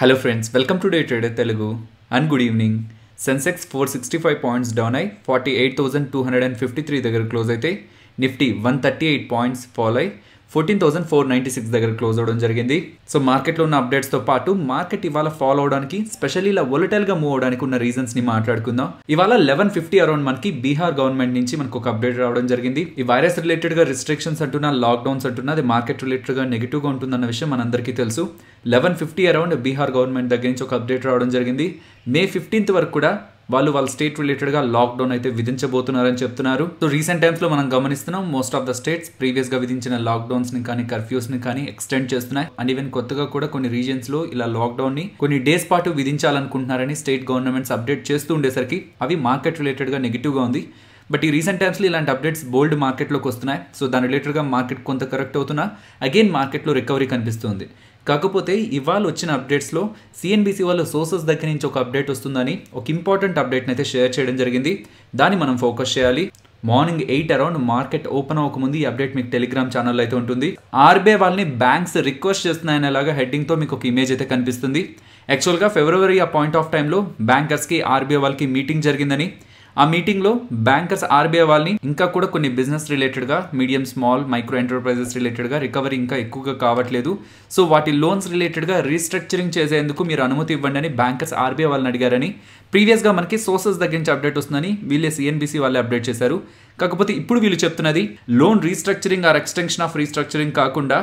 Hello friends, welcome to Day Trader Telugu and good evening. Sensex 465 points down I 48,253 close Nifty 138 points fall I fourteen thousand four ninety six దగ్గర close అవడం జరిగింది so మార్కెట్లో ఉన్న అప్డేట్స్తో పాటు market ఇవాళ follow అవడానికి specially ఇలా వొలటైల్గా move అవడానికి ఉన్న రీజన్స్ని మాట్లాడుకుందాం ఇవాళ లెవెన్ ఫిఫ్టీ అరౌండ్ మనకి బీహార్ గవర్నమెంట్ నుంచి మనకు ఒక అప్డేట్ రావడం జరిగింది ఈ వైరస్ రిలేటెడ్గా రిస్ట్రిక్షన్స్ అంటున్నా లాక్డౌన్స్ అంటున్నా అది మార్కెట్ రిలేటెడ్గా నెగిటివ్గా ఉంటుందన్న విషయం మనందరికీ తెలుసు eleven fifty around Bihar government దగ్గర నుంచి ఒక అప్డేట్ రావడం జరిగింది మే ఫిఫ్టీన్త్ వరకు కూడా వాళ్ళు వాళ్ళ స్టేట్ రిలేటెడ్గా లాక్డౌన్ అయితే విధించబోతున్నారని చెప్తున్నారు సో రీసెంట్ టైమ్స్ లో మనం గమనిస్తున్నాం మోస్ట్ ఆఫ్ ద స్టేట్స్ ప్రీవియస్గా విధించిన లాక్డౌన్స్ని కానీ కర్ఫ్యూస్ని కానీ ఎక్స్టెండ్ చేస్తున్నాయి అండ్ ఈవెన్ కొత్తగా కూడా కొన్ని రీజన్స్లో ఇలా లాక్డౌన్ని కొన్ని డేస్ పాటు విధించాలనుకుంటున్నారని స్టేట్ గవర్నమెంట్స్ అప్డేట్ చేస్తూ ఉండేసరికి అవి మార్కెట్ రిలేటెడ్గా గా ఉంది బట్ ఈ రీసెంట్ టైమ్స్లో ఇలాంటి అప్డేట్స్ బోల్డ్ మార్కెట్లోకి వస్తున్నాయి సో దాని రిలేటెడ్గా మార్కెట్ కొంత కరెక్ట్ అవుతున్నా అగైన్ మార్కెట్లో రికవరీ కనిపిస్తుంది కాకపోతే ఇవాళ వచ్చిన అప్డేట్స్లో సిఎన్బిసి వాళ్ళ సోర్సెస్ దగ్గర నుంచి ఒక అప్డేట్ వస్తుందని ఒక ఇంపార్టెంట్ అప్డేట్ని అయితే షేర్ చేయడం జరిగింది దాన్ని మనం ఫోకస్ చేయాలి morning eight around market open అవ్వకముందు ఈ అప్డేట్ మీకు టెలిగ్రామ్ ఛానల్లో అయితే ఉంటుంది ఆర్బీఐ వాళ్ళని బ్యాంక్స్ రిక్వెస్ట్ చేస్తున్నాయనేలాగా హెడ్డింగ్తో మీకు ఒక ఇమేజ్ అయితే కనిపిస్తుంది యాక్చువల్గా ఫిబ్రవరి ఆ పాయింట్ ఆఫ్ టైంలో బ్యాంకర్స్కి ఆర్బీఐ వాళ్ళకి మీటింగ్ జరిగిందని ఆ మీటింగ్లో బ్యాంకర్స్ ఆర్బీఐ వాళ్ళని ఇంకా కూడా కొన్ని బిజినెస్ రిలేటెడ్గా మీడియం స్మాల్ మైక్రో ఎంటర్ప్రైజెస్ రిలేటెడ్గా రికవరీ ఇంకా ఎక్కువగా కావట్లేదు సో వాటి లోన్స్ రిలేటెడ్గా రీస్ట్రక్చరింగ్ చేసేందుకు మీరు అనుమతి ఇవ్వండి అని బ్యాంకర్స్ ఆర్బీఐ వాళ్ళని అడిగారని ప్రీవియస్గా మనకి సోర్సెస్ దగ్గర నుంచి అప్డేట్ వస్తుందని వీళ్ళే సిఎన్బిసి వాళ్ళే అప్డేట్ చేశారు కాకపోతే ఇప్పుడు వీళ్ళు చెప్తున్నది loan restructuring or extension of restructuring కాకుండా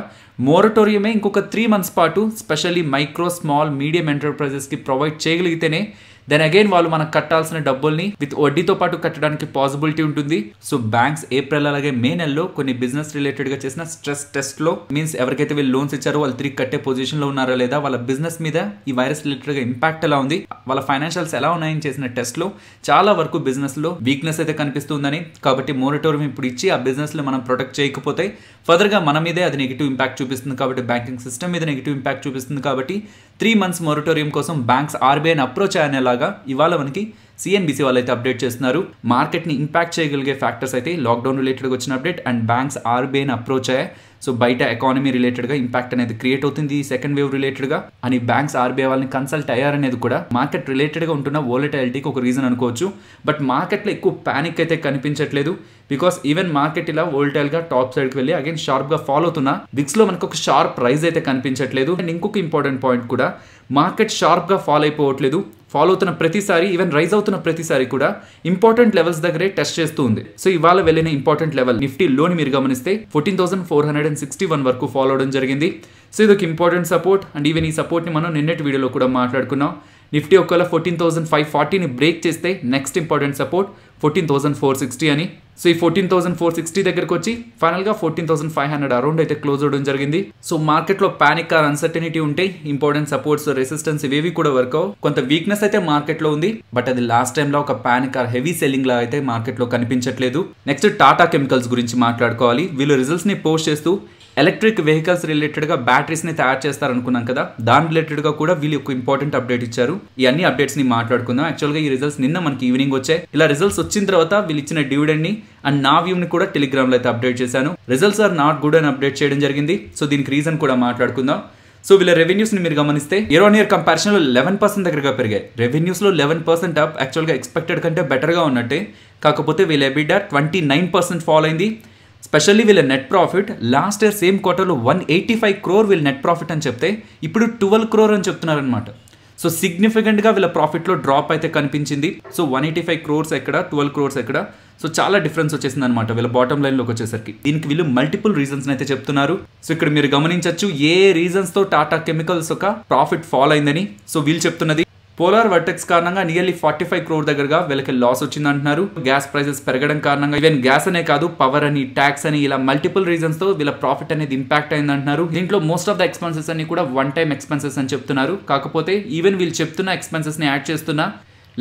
మోరటోరియమే ఇంకొక త్రీ మంత్స్ పాటు స్పెషల్లీ మైక్రో స్మాల్ మీడియం ఎంటర్ప్రైజెస్కి ప్రొవైడ్ చేయగలిగితేనే దెన్ అగైన్ వాళ్ళు మనకు కట్టాల్సిన డబ్బుల్ని విత్ వడ్డీతో పాటు కట్టడానికి పాసిబిలిటీ ఉంటుంది సో బ్యాంక్స్ ఏప్రిల్ అలాగే మే నెలలో కొన్ని బిజినెస్ రిలేటెడ్ గా చేసిన స్ట్రెస్ టెస్ట్ లో మీన్స్ ఎవరికైతే వీళ్ళు లోన్స్ ఇచ్చారో వాళ్ళు తిరిగి కట్టే పొజిషన్ లో ఉన్నారా లేదా వాళ్ళ బిజినెస్ మీద ఈ వైరస్ రిలేటెడ్ గా ఇంపాక్ట్ ఎలా ఉంది వాళ్ళ ఫైనాన్షియల్స్ ఎలా ఉన్నాయని చేసిన టెస్ట్ లో చాలా వరకు బిజినెస్ లో వీక్నెస్ అయితే కనిపిస్తుందని కాబట్టి మోరటోరియం ఇప్పుడు ఇచ్చి ఆ బిజినెస్ లో మనం ప్రొటెక్ట్ చేయకపోతే గా మన మీదే అది నెగిటివ్ ఇంపాక్ట్ చూపిస్తుంది కాబట్టి బ్యాంకింగ్ సిస్టమ్ మీద నెగిటివ్ ఇంపాక్ట్ చూపిస్తుంది కాబట్టి త్రీ మంత్స్ మొరటోరియం కోసం బ్యాంక్స్ ఆర్బీఐని అప్రోచ్ అయ్యేలాగా ఇవాళ మనకి సిఎన్బిసి వాళ్ళు అయితే అప్డేట్ చేస్తున్నారు మార్కెట్ని ఇంపాక్ట్ చేయగలిగే ఫ్యాక్టర్స్ అయితే లాక్డౌన్ రిలేటెడ్గా వచ్చిన అప్డేట్ అండ్ బ్యాంక్స్ ఆర్బీఐని అప్రోచ్ అయ్యాయి సో బయట ఎకానమీ రిలేటెడ్గా ఇంపాక్ట్ అనేది క్రియేట్ అవుతుంది సెకండ్ వేవ్ రిలేటెడ్గా అని బ్యాంక్స్ ఆర్బీఐ వాళ్ళని కన్సల్ట్ అయ్యారనేది కూడా మార్కెట్ రిలేటెడ్గా ఉంటున్న వోలటాలిటీకి ఒక రీజన్ అనుకోవచ్చు బట్ మార్కెట్లో ఎక్కువ ప్యానిక్ అయితే కనిపించట్లేదు బికాస్ ఈవెన్ మార్కెట్ ఇలా గా టాప్ కి వెళ్ళి అగైన్ షార్ప్గా ఫాలో అవుతున్నా లో మనకు ఒక షార్ప్ ప్రైస్ అయితే కనిపించట్లేదు అండ్ ఇంకొక ఇంపార్టెంట్ పాయింట్ కూడా మార్కెట్ షార్ప్గా ఫాలో అయిపోవట్లేదు ఫాలో అవుతున్న ప్రతిసారి ఈవెన్ రైజ్ అవుతున్న ప్రతిసారి కూడా ఇంపార్టెంట్ లెవెల్స్ దగ్గరే టెస్ట్ చేస్తూ ఉంది సో ఇవాళ వెళ్ళిన ఇంపార్టెంట్ లెవెల్ లోని మీరు గమనిస్తే fourteen thousand four hundred and sixty one వరకు ఫాలో అవడం జరిగింది సో ఇది ఒక ఇంపార్టెంట్ సపోర్ట్ అండ్ ఈవెన్ ఈ సపోర్ట్ని మనం నిన్నటి వీడియోలో కూడా మాట్లాడుకున్నాం నిఫ్టీ ఒకవేళ ఫోర్టీన్ థౌసండ్ ఫైవ్ ఫార్టీని బ్రేక్ చేస్తే next important support fourteen thousand four sixty అని సో ఈ ఫోర్టీన్ థౌసండ్ ఫోర్ సిక్స్టీ దగ్గరకు వచ్చి ఫైనల్గా fourteen thousand five hundred around అయితే క్లోజ్ అవడం జరిగింది సో మార్కెట్లో ప్యానిక్ ఆర్ అన్సర్టనిటీ ఉంటే ఇంపార్టెంట్ సపోర్ట్స్ రెసిస్టెన్స్ ఇవేవి కూడా వర్క్ అవు కొంత వీక్నెస్ అయితే మార్కెట్లో ఉంది బట్ అది లాస్ట్ టైంలో ఒక ప్యానిక్ ఆర్ హెవీ సెల్లింగ్ లా అయితే మార్కెట్లో కనిపించట్లేదు నెక్స్ట్ టాటా కెమికల్స్ గురించి మాట్లాడుకోవాలి వీళ్ళు రిజల్ట్స్ని పోస్ట్ చేస్తూ ఎలక్ట్రిక్ వెహికల్స్ రిలేటెడ్గా బ్యాటరీస్ని తయారు చేస్తారు అనుకున్నాం కదా దాని రిలేటెడ్గా కూడా వీళ్ళు ఒక ఇంపార్టెంట్ అప్డేట్ ఇచ్చారు ఈ అన్ని అప్డేట్స్ని మాట్లాడుకుందాం యాక్చువల్గా ఈ రిజల్ట్స్ నిన్న మనకి ఈవినింగ్ వచ్చాయి ఇలా రిజల్ట్స్ వచ్చిన తర్వాత వీళ్ళు ఇచ్చిన డివిడెండ్ని అండ్ నా వ్యూని కూడా టెలిగ్రామ్లో అయితే అప్డేట్ చేశాను రిజల్ట్స్ ఆర్ నాట్ గుడ్ అని అప్డేట్ చేయడం జరిగింది సో దీనికి రీజన్ కూడా మాట్లాడుకుందాం సో వీళ్ళ రెవెన్యూస్ని మీరు గమనిస్తే ఇయర్ వన్ ఇయర్ కంపారిజన్లో లెవెన్ పర్సెంట్ దగ్గరగా పెరిగాయి రెవెన్యూస్లో లెవెన్ పర్సెంట్ అప్ యాక్చువల్గా ఎక్స్పెక్టెడ్ కంటే బెటర్గా ఉన్నట్టే కాకపోతే వీళ్ళ EBITDA twenty nine percent fall అయింది స్పెషల్లీ వీళ్ళ net profit last year same క్వార్టర్లో వన్ ఎయిటీ ఫైవ్ క్రోర్ వీళ్ళ నెట్ ప్రాఫిట్ అని చెప్తే ఇప్పుడు ట్వెల్వ్ క్రోర్ అని చెప్తున్నారనమాట సో సిగ్నిఫికెంట్గా వీళ్ళ ప్రాఫిట్లో డ్రాప్ అయితే కనిపించింది so one eighty five crores ఎక్కడ ట్వెల్వ్ క్రోర్స్ ఎక్కడ సో చాలా డిఫరెన్స్ వచ్చేసింది అనమాట వీళ్ళ బాటమ్ లైన్లోకి వచ్చేసరికి దీనికి వీళ్ళు మల్టిపుల్ రీజన్స్ అయితే చెప్తున్నారు సో ఇక్కడ మీరు గమనించవచ్చు ఏ రీజన్స్తో టాటా కెమికల్స్ ఒక ప్రాఫిట్ ఫాల్ అయిందని సో వీళ్ళు చెప్తున్నది పోలార్ వర్టెక్స్ కారణంగా నియర్లీ ఫార్టీ ఫైవ్ క్రోర్ దగ్గరగా వీళ్ళకి లాస్ వచ్చిందంటున్నారు గ్యాస్ ప్రైసెస్ పెరగడం కారణంగా ఈవెన్ గ్యాస్ అనే కాదు పవర్ అని ట్యాక్స్ అని ఇలా మల్టిపుల్ రీజన్స్ తో వీళ్ళ ప్రాఫిట్ అనేది ఇంపాక్ట్ అయింది అంటున్నారు దీంట్లో మోస్ట్ ఆఫ్ ద ఎక్స్పెన్సెస్ అన్ని కూడా వన్ టైం ఎక్స్పెన్సెస్ అని చెప్తున్నారు కాకపోతే ఈవెన్ వీళ్ళు చెప్తున్న ఎక్స్పెన్సెస్ ని యాడ్ చేస్తున్నా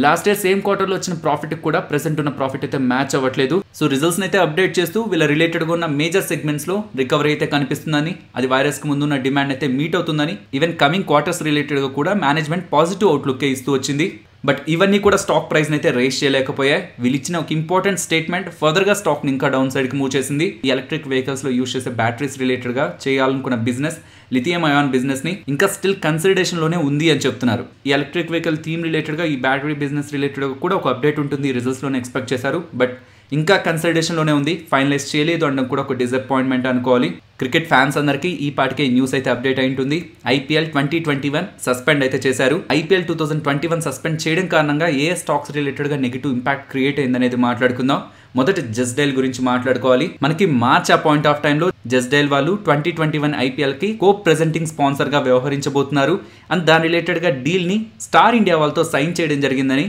లాస్ట్ ఇయర్ సేమ్ క్వార్టర్లో వచ్చిన ప్రాఫిట్ కూడా ప్రెసెంట్ ఉన్న ప్రాఫిట్ అయితే మ్యాచ్ అవ్వట్లేదు సో రిజల్ట్స్ అయితే అప్డేట్ చేస్తూ వీళ్ళ రిలేటెడ్గా ఉన్న మేజర్ సెగ్మెంట్స్ లో రికవరీ అయితే కనిపిస్తుందని అది వైరస్ ముందు ముందున్న డిమాండ్ అయితే మీట్ అవుతుందని ఈవెన్ కమింగ్ క్వార్టర్స్ రిలేటెడ్గా కూడా మేనేజ్మెంట్ పాజిటివ్ అవుట్లుక్ ఇస్తూ వచ్చింది బట్ ఇవన్నీ కూడా స్టాక్ ప్రైస్ని అయితే రేస్ చేయలేకపోయాయి వీళ్ళు ఇచ్చిన ఒక ఇంపార్టెంట్ స్టేట్మెంట్ గా స్టాక్ని ఇంకా డౌన్ సైడ్కి మూవ్ చేసింది ఎలక్ట్రిక్ వెహికల్స్లో యూజ్ చేసే బ్యాటరీస్ రిలేటెడ్గా చేయాలనుకున్న బిజినెస్ లిథియం అయాన్ బిజినెస్ని ఇంకా స్టిల్ లోనే ఉంది అని చెప్తున్నారు ఈ ఎలక్ట్రిక్ వెహికల్ థీమ్ రిలేటెడ్గా ఈ బ్యాటరీ బిజినెస్ రిలేటెడ్ కూడా ఒక అప్డేట్ ఉంటుంది ఈ లోనే ఎక్స్పెక్ట్ చేశారు బట్ ఇంకా కన్సల్టేషన్లోనే ఉంది ఫైనలైజ్ చేయలేదు అనడం కూడా ఒక డిసప్పాయింట్మెంట్ అనుకోవాలి క్రికెట్ ఫ్యాన్స్ అందరికీ ఈ పాటికే న్యూస్ అయితే అప్డేట్ అయి ఉంటుంది IPL twenty twenty one suspend అయితే చేశారు IPL two thousand twenty one suspend చేయడం కారణంగా ఏ స్టాక్స్ రిలేటెడ్గా నెగిటివ్ ఇంపాక్ట్ క్రియేట్ అయిందనేది మాట్లాడుకుందాం మొదట జస్డైల్ గురించి మాట్లాడుకోవాలి మనకి మార్చ్ ఆ పాయింట్ ఆఫ్ టైంలో జస్డైల్ వాళ్ళు ట్వంటీ ట్వంటీ వన్ ఐపీఎల్కి కో ప్రెజెంటింగ్ స్పాన్సర్గా వ్యవహరించబోతున్నారు అండ్ దాని రిలేటెడ్గా డీల్ని స్టార్ ఇండియా వాళ్ళతో సైన్ చేయడం జరిగిందని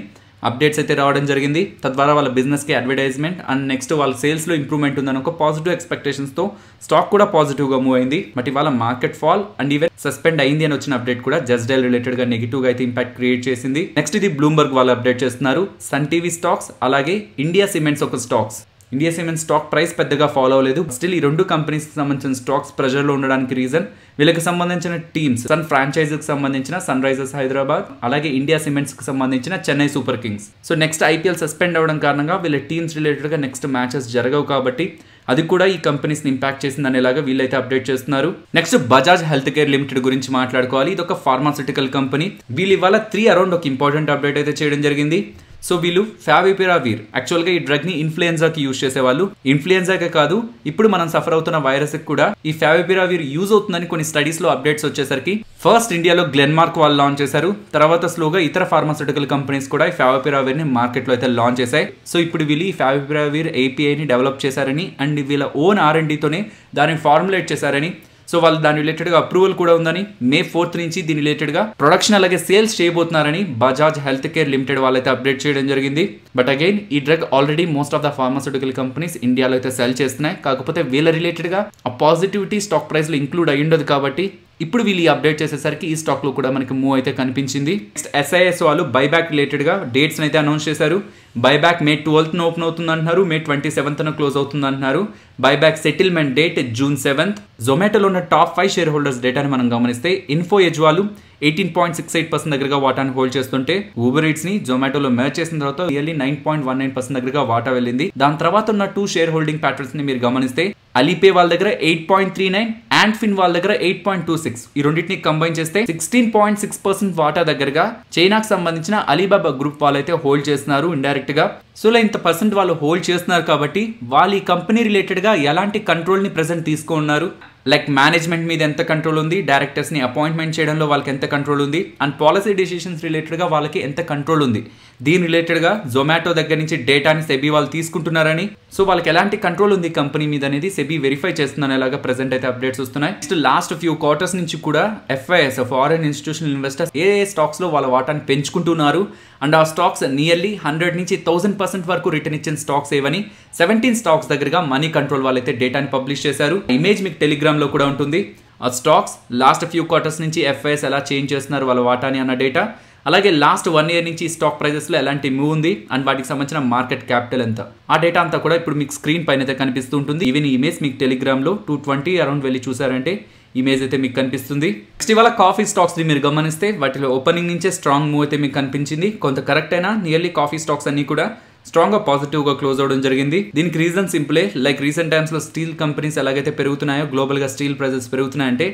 అప్డేట్స్ అయితే రావడం జరిగింది తద్వారా వాళ్ళ బిజినెస్కి అడ్వర్టైజ్మెంట్ అండ్ నెక్స్ట్ వాళ్ళ సేల్స్లో ఇంప్రూవ్మెంట్ ఉందని ఒక పాజిటివ్ ఎక్స్పెక్టేషన్స్తో స్టాక్ కూడా పాజిటివ్గా మూవ్ అయింది బట్ ఇవాళ market fall and even suspend అయింది అని వచ్చిన అప్డేట్ కూడా జస్ట్ డైల్ రిలేటెడ్గా నెగిటివ్గా అయితే ఇంపాక్ట్ క్రియేట్ చేసింది నెక్స్ట్ ఇది బ్లూంబర్గ్ వాళ్ళు అప్డేట్ చేస్తున్నారు సన్ టీవీ స్టాక్స్ అలాగే ఇండియా సిమెంట్స్ ఒక stocks India Cement stock price పెద్దగా ఫాలో అవ్వలేదు స్టిల్ ఈ రెండు కంపెనీస్ సంబంధించిన స్టాక్స్ లో ఉండడానికి రీజన్ వీళ్ళకి సంబంధించిన టీమ్స్ సన్ ఫ్రాంచైజీకి సంబంధించిన సన్ రైజర్స్ హైదరాబాద్ అలాగే ఇండియా సిమెంట్స్ కి సంబంధించిన Chennai Super Kings so next IPL suspend అవ్వడం కారణంగా వీళ్ళ టీమ్స్ రిలేటెడ్గా నెక్స్ట్ మ్యాచెస్ జరగవు కాబట్టి అది కూడా ఈ కంపెనీస్ని ఇంపాక్ట్ చేసింది అనేలాగా వీళ్ళైతే అప్డేట్ చేస్తున్నారు next Bajaj Health Care Limited గురించి మాట్లాడుకోవాలి ఇది ఒక ఫార్మాసిటికల్ కంపెనీ వీళ్ళు ఇవాళ త్రీ అరౌండ్ ఒక ఇంపార్టెంట్ అప్డేట్ అయితే చేయడం జరిగింది సో వీళ్ళు ఫ్యావిపిరావీర్ యాక్చువల్గా ఈ డ్రగ్ని ఇన్ఫ్లుయెన్జాకి యూజ్ చేసేవాళ్ళు ఇన్ఫ్లుయెన్జాకే కాదు ఇప్పుడు మనం సఫర్ అవుతున్న వైరస్కి కూడా ఈ ఫ్యావిపిరావీర్ యూజ్ అవుతుందని కొన్ని స్టడీస్లో అప్డేట్స్ వచ్చేసరికి ఫస్ట్ ఇండియాలో గ్లెన్మార్క్ వాళ్ళు లాంచ్ చేశారు తర్వాత స్లోగా ఇతర ఫార్మాసిటికల్ కంపెనీస్ కూడా ఈ ఫ్యావిపిరావీర్ని మార్కెట్లో అయితే లాంచ్ చేశాయి సో ఇప్పుడు వీళ్ళు ఈ ఫ్యావిపిరావీర్ ఏపీఐని డెవలప్ చేశారని అండ్ వీళ్ళ ఓన్ ఆర్ఎండితోనే దాన్ని ఫార్ములేట్ చేశారని సో వాళ్ళు దాని రిలేటెడ్గా అప్రూవల్ కూడా ఉందని మే ఫోర్త్ నుంచి దీని రిలేటెడ్గా ప్రొడక్షన్ అలాగే సేల్స్ చేయబోతున్నారని బజాజ్ హెల్త్ కేర్ లిమిటెడ్ వాళ్ళైతే అప్డేట్ చేయడం జరిగింది బట్ అగైన్ ఈ drug already most of the pharmaceutical companies ఇండియాలో అయితే సెల్ చేస్తున్నాయి కాకపోతే వీళ్ళ రిలేటెడ్గా ఆ పాజిటివిటీ స్టాక్ లో ఇంక్లూడ్ అయ్యి ఉండదు కాబట్టి ఇప్పుడు వీళ్ళు అప్డేట్ చేసేసరికి ఈ స్టాక్లో కూడా మనకి మూవ్ అయితే కనిపించింది నెక్స్ట్ ఎస్ఐఎస్ వాళ్ళు బైబ్యాక్ రిలేటెడ్గా డేట్స్ అయితే అనౌన్స్ చేశారు బైబ్యాక్ మే ట్వెల్త్న ఓపెన్ అవుతుంది అంటున్నారు మే ట్వంటీ సెవెంత్న క్లోజ్ అవుతుంది అంటున్నారు buyback settlement date June seventh జొమాటోలో ఉన్న టాప్ ఫైవ్ షేర్ హోల్డర్స్ డేటాని మనం గమనిస్తే ఇన్ఫో ఎజ్ వాళ్ళు eighteen point six eight percent దగ్గరగా వాటాను హోల్డ్ చేస్తుంటే ఊబర్ ఈట్స్ ని జొమాటోలో మ్యాచ్ చేసిన తర్వాత nearly nine point one nine percent దగ్గరగా వాటా వెళ్ళింది దాని తర్వాత ఉన్న టూ షేర్ హోల్డింగ్ ప్యాటర్న్స్ ని మీరు గమనిస్తే అలీపే వాళ్ళ దగ్గర eight point three nine and ఫిన్ వాళ్ళ దగ్గర ఎయిట్ పాయింట్ టూ సిక్స్ ఈ రెండింటిని కంబైన్ చేస్తే సిక్స్టీన్ పాయింట్ సిక్స్ పర్సెంట్ వాటా దగ్గరగా చైనాకు సంబంధించిన అలీబాబా గ్రూప్ వాళ్ళైతే హోల్డ్ చేస్తున్నారు ఇండైరెక్ట్ గా సో ఇంత పర్సెంట్ వాళ్ళు హోల్డ్ చేస్తున్నారు కాబట్టి వాళ్ళు ఈ కంపెనీ రిలేటెడ్ గా ఎలాంటి కంట్రోల్ ని ప్రెసెంట్ తీసుకున్నారు లైక్ మేనేజ్మెంట్ మీద ఎంత కంట్రోల్ ఉంది డైరెక్టర్స్ని అపాయింట్మెంట్ చేయడంలో వాళ్ళకి ఎంత కంట్రోల్ ఉంది అండ్ పాలసీ డిసిషన్స్ రిలేటెడ్గా వాళ్ళకి ఎంత కంట్రోల్ ఉంది దీని రిలేటెడ్గా జొమాటో దగ్గర నుంచి డేటాని సెబీ వాళ్ళు తీసుకుంటున్నారని సో వాళ్ళకి ఎలాంటి కంట్రోల్ ఉంది కంపెనీ మీద అనేది సెబీ వెరిఫై చేస్తుందని ఎలాగా ప్రెసెంట్ అయితే అప్డేట్స్ వస్తున్నాయి నెక్స్ట్ లాస్ట్ ఫ్యూ క్వార్టర్స్ నుంచి కూడా ఎఫ్ఐఎస్ ఫారెన్ ఇన్స్టిట్యూషనల్ ఇన్వెస్టర్స్ ఏ ఏ స్టాక్స్లో వాళ్ళ వాటాన్ని పెంచుకుంటున్నారు అండ్ ఆ స్టాక్స్ నియర్లీ హండ్రెడ్ నుంచి థౌసండ్ పర్సెంట్ వరకు రిటర్న్ ఇచ్చిన స్టాక్స్ ఏవని సెవెంటీన్ స్టాక్స్ దగ్గరగా మనీ కంట్రోల్ వాళ్ళైతే డేటాని పబ్లిష్ చేశారు ఇమేజ్ మీకు టెలిగ్రామ్లో కూడా ఉంటుంది ఆ స్టాక్స్ లాస్ట్ ఫ్యూ క్వార్టర్స్ నుంచి ఎఫ్ఐఎస్ ఎలా చేంజ్ చేస్తున్నారు వాళ్ళ వాటాని అన్న డేటా అలాగే లాస్ట్ వన్ ఇయర్ నుంచి స్టాక్ ప్రైజెస్లో ఎలాంటి మూవ్ ఉంది అండ్ వాటికి సంబంధించిన మార్కెట్ క్యాపిటల్ ఎంత ఆ డేటా అంతా కూడా ఇప్పుడు మీకు స్క్రీన్ పైన అయితే కనిపిస్తూ ఉంటుంది ఈవెన్ ఇమేజ్ మీకు టెలిగ్రామ్లో టూ ట్వంటీ అరౌండ్ వెళ్ళి చూసారంటే ఇమేజ్ అయితే మీకు కనిపిస్తుంది నెక్స్ట్ ఇవాళ కాఫీ స్టాక్స్ని మీరు గమనిస్తే వాటిలో ఓపెనింగ్ నుంచే స్ట్రాంగ్ మూవ్ అయితే మీకు కనిపించింది కొంత కరెక్ట్ అయినా నియర్లీ కాఫీ స్టాక్స్ అన్ని కూడా స్ట్రాంగ్గా పాజిటివ్గా క్లోజ్ అవడం జరిగింది దీనికి రీజన్ సింపులే లైక్ రీసెంట్ టైమ్స్లో స్టీల్ కంపెనీస్ ఎలాగైతే పెరుగుతున్నాయో గ్లోబల్గా స్టీల్ ప్రైజెస్ పెరుగుతున్నాయంటే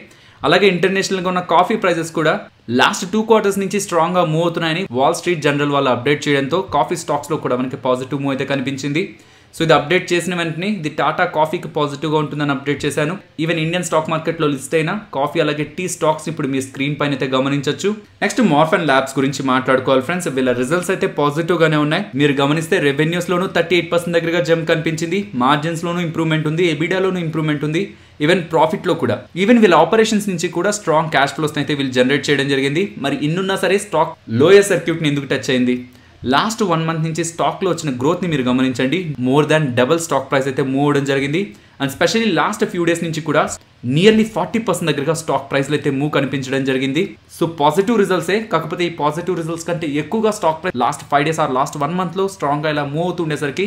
అలాగే ఇంటర్నేషనల్ గా ఉన్న కాఫీ ప్రైజెస్ కూడా లాస్ట్ టూ క్వార్టర్స్ నుంచి స్ట్రాంగ్గా మూవ్ అవుతున్నాయని వాల్ స్ట్రీట్ జనరల్ వాళ్ళు అప్డేట్ చేయడంతో కాఫీ స్టాక్స్ లో కూడా మనకి పాజిటివ్ మూవ్ అయితే కనిపించింది సో ఇది అప్డేట్ చేసిన వెంటనే ఇది టాటా కాఫీకి పాజిటివ్గా ఉంటుందని అప్డేట్ చేశాను ఈవెన్ ఇండియన్ స్టాక్ మార్కెట్లో లిస్ట్ అయిన కాఫీ అలాగే టీ స్టాక్స్ ఇప్పుడు మీ స్క్రీన్ పైన అయితే గమనించవచ్చు నెక్స్ట్ మార్ఫన్ ల్యాబ్స్ గురించి మాట్లాడుకోవాలి ఫ్రెండ్స్ వీళ్ళ రిజల్ట్స్ అయితే పాజిటివ్గానే ఉన్నాయి మీరు గమనిస్తే రెవెన్యూస్లోనూ థర్టీ ఎయిట్ పర్సెంట్ దగ్గరగా జంప్ కనిపించింది మార్జిన్స్లోనూ ఇంప్రూవ్మెంట్ ఉంది ఎబిడాలోనూ ఇంప్రూవ్మెంట్ ఉంది ఈవెన్ ప్రాఫిట్లో కూడా ఈవెన్ వీళ్ళ ఆపరేషన్స్ నుంచి కూడా స్ట్రాంగ్ క్యాష్ ఫ్లోస్ అయితే వీళ్ళు జనరేట్ చేయడం జరిగింది మరి ఇన్నున్నా సరే స్టాక్ లోయర్ సర్క్యూట్ని ఎందుకు టచ్ అయింది లాస్ట్ వన్ మంత్ నుంచి స్టాక్లో వచ్చిన గ్రోత్ని మీరు గమనించండి more than double stock price అయితే మూవ్ అవ్వడం జరిగింది and specially last few days నుంచి కూడా నియర్లీ ఫార్టీ పర్సెంట్ దగ్గరగా స్టాక్ ప్రైస్లు అయితే మూవ్ కనిపించడం జరిగింది సో పాజిటివ్ రిజల్ట్సే కాకపోతే ఈ పాజిటివ్ రిజల్ట్స్ కంటే ఎక్కువగా stock price last five days or last one మంత్లో స్ట్రాంగ్గా ఇలా మూవ్ అవుతుండేసరికి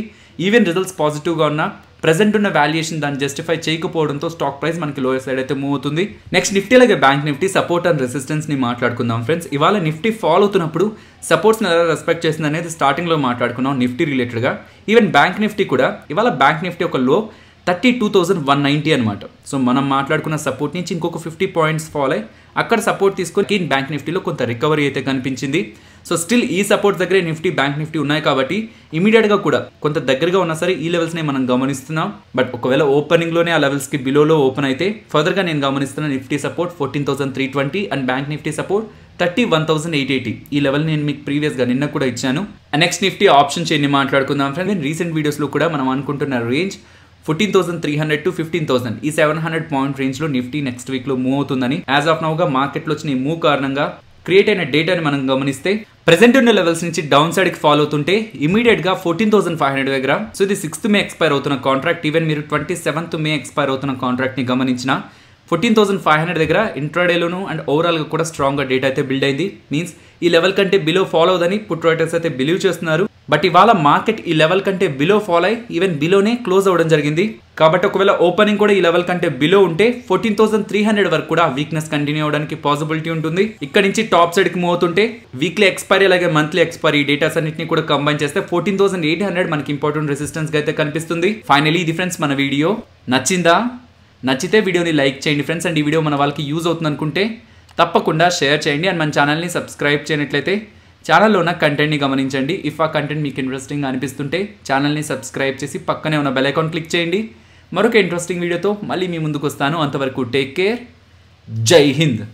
ఈవెన్ రిజల్ట్స్ పాజిటివ్గా ఉన్నా ప్రజెంట్ ఉన్న వాల్యుయేషన్ దాన్ని జస్టిఫై చేయకపోవడంతో స్టాక్ ప్రైస్ మనకి లోయర్ సైడ్ అయితే మూవ్ అవుతుంది నెక్స్ట్ నిఫ్టీ అలాగే బ్యాంక్ నిఫ్టీ సపోర్ట్ అండ్ రెసిస్టెన్స్ని మాట్లాడుకుందాం ఫ్రెండ్స్ ఇవాళ నిఫ్టీ ఫాలో అవుతున్నప్పుడు సపోర్ట్స్ని ఎలా రెస్పెక్ట్ చేసింది అనేది స్టార్టింగ్లో మాట్లాడుకున్నాం నిఫ్టీ రిలేటెడ్గా ఈవెన్ బ్యాంక్ నిఫ్టీ కూడా ఇవాళ బ్యాంక్ నిఫ్టీ ఒక low thirty two thousand one ninety అనమాట సో మనం మాట్లాడుకున్న సపోర్ట్ నుంచి ఇంకొక ఫిఫ్టీ పాయింట్స్ ఫాలో అయ్యి అక్కడ సపోర్ట్ తీసుకొని బ్యాంక్ నిఫ్టీలో కొంత రికవరీ అయితే కనిపించింది సో స్టిల్ ఈ సపోర్ట్ దగ్గరే నిఫ్టీ బ్యాంక్ నిఫ్టీ ఉన్నాయి కాబట్టి ఇమీడియట్గా కూడా కొంత దగ్గరగా ఉన్నా సరే ఈ లెవెల్స్ని మనం గమనిస్తున్నాం బట్ ఒకవేళ ఓపెనింగ్లోనే ఆ లెవెల్స్కి బిలోలో ఓపెన్ అయితే ఫర్దర్గా నేను గమనిస్తున్న Nifty support fourteen thousand three twenty and bank Nifty support thirty one thousand eight eighty ఈ లెవెల్ నేను మీకు ప్రీవియస్గా నిన్న కూడా ఇచ్చాను నెక్స్ట్ నిఫ్టీ ఆప్షన్ చేయని మాట్లాడుకుందాం ఫ్రెండ్ నేను రీసెంట్ వీడియోస్లో కూడా మనం అనుకుంటున్న range fourteen thousand three hundred to fifteen thousand ఈ సెవెన్ హండ్రెడ్ పాయింట్ రేంజ్లో నిఫ్టీ నెక్స్ట్ వీక్లో మూవ్ అవుతుందని యాజ్ ఆఫ్ నౌగా మార్కెట్లో వచ్చిన ఈ మూవ్ కారణంగా క్రియేట్ అయిన డేటాని మనం గమనిస్తే ప్రెసెంట్ ఉన్న లెవెల్స్ నుంచి డౌన్ సైడ్ కి ఫాలో అవుతుంటే ఇమీడియట్ గా ఫోర్టీన్ థౌసండ్ ఫైవ్ హండ్రెడ్ దగ్గర సో ఇది సిక్స్త్ మే ఎక్స్పైర్ అవుతున్న కాంట్రాక్ట్ ఈవెన్ మీరు ట్వంటీ సెవెంత్ మే ఎక్స్పైర్ అవుతున్న కాంట్రాక్ట్ ని గమనించిన ఫోర్టీన్ థౌసండ్ ఫైవ్ హండ్రెడ్ దగ్గర ఇంట్రాడేలోను అండ్ గా కూడా స్ట్రాంగ్గా డేటా అయితే బిల్డ్ అయింది మీన్స్ ఈ లెవెల్ కంటే బిలో ఫాలో అవుదని పుట్ రైటర్స్ అయితే బిలీవ్ చేస్తున్నారు బట్ ఇవాళ మార్కెట్ ఈ లెవెల్ కంటే బిలో ఫాల్ అయ్యి ఈవెన్ బిలోనే క్లోజ్ అవ్వడం జరిగింది కాబట్టి ఒకవేళ ఓపెనింగ్ కూడా ఈ లెవెల్ కంటే బిలో ఉంటే ఫోర్టీన్ థౌసండ్ త్రీ హండ్రెడ్ వరకు కూడా వీక్నెస్ కంటిన్యూ అవడానికి పాసిబిలిటీ ఉంటుంది ఇక్కడ నుంచి టాప్ కి మూవ్ అవుతుంటే వీక్లీ ఎక్స్పైరీ అలాగే మంత్లీ ఎక్స్పైరీ డేటాస్ అన్నింటినీ కూడా కంబైన్ చేస్తే ఫోర్టీన్ థౌసండ్ ఎయిట్ హండ్రెడ్ మనకి ఇంపార్టెంట్ రెసిస్టెన్స్ అయితే కనిపిస్తుంది ఫైనలీ ఇది ఫ్రెండ్స్ మన వీడియో నచ్చిందా నచ్చితే వీడియోని లైక్ చేయండి ఫ్రెండ్స్ అండ్ ఈ వీడియో మన వాళ్ళకి యూజ్ అవుతుంది అనుకుంటే తప్పకుండా షేర్ చేయండి అండ్ మన ఛానల్ని సబ్స్క్రైబ్ చేయనట్లయితే ఛానల్లో ఉన్న కంటెంట్ని గమనించండి ఇఫ్ ఆ కంటెంట్ మీకు ఇంట్రెస్టింగ్ అనిపిస్తుంటే ఛానల్ని సబ్స్క్రైబ్ చేసి పక్కనే ఉన్న బెల్ అకౌంట్ క్లిక్ చేయండి మరొక ఇంట్రెస్టింగ్ వీడియోతో మళ్ళీ మీ ముందుకు వస్తాను అంతవరకు టేక్ కేర్ జై హింద్